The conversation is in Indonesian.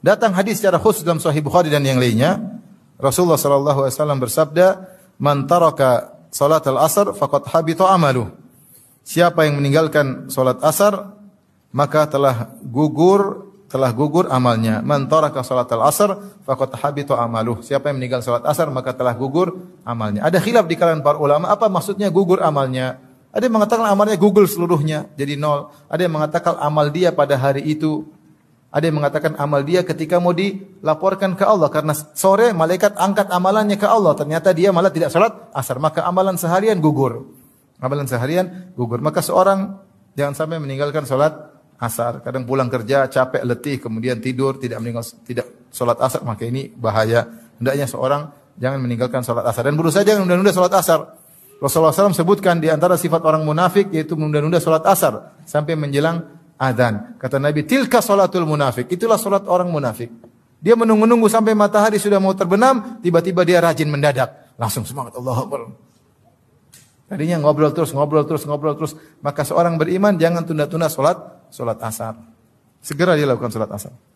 Datang hadis secara khusus dalam Sahih Bukhari dan yang lainnya. Rasulullah sallallahu alaihi wasallam bersabda, "Man taraka salat al-asr faqad habita amalu." Siapa yang meninggalkan salat asar maka telah gugur telah gugur amalnya. Man taraka salat al-asr faqad habita amalu. Siapa yang meninggal salat asar maka telah gugur amalnya. Ada khilaf di kalangan para ulama apa maksudnya gugur amalnya? Ada yang mengatakan amalnya gugur seluruhnya jadi nol. Ada yang mengatakan amal dia pada hari itu ada yang mengatakan amal dia ketika mau dilaporkan ke Allah karena sore malaikat angkat amalannya ke Allah. Ternyata dia malah tidak salat asar maka amalan seharian gugur. Amalan seharian gugur. Maka seorang jangan sampai meninggalkan sholat asar. Kadang pulang kerja capek letih kemudian tidur tidak meninggal tidak sholat asar maka ini bahaya. Hendaknya seorang jangan meninggalkan sholat asar dan berusaha jangan menunda-nunda sholat asar. Rasulullah SAW sebutkan di antara sifat orang munafik yaitu menunda-nunda sholat asar sampai menjelang adzan. Kata Nabi, "Tilka salatul munafik." Itulah salat orang munafik. Dia menunggu-nunggu sampai matahari sudah mau terbenam, tiba-tiba dia rajin mendadak. Langsung semangat Allahu Akbar. Tadinya ngobrol terus, ngobrol terus, ngobrol terus. Maka seorang beriman jangan tunda-tunda salat salat asar. Segera dilakukan salat asar.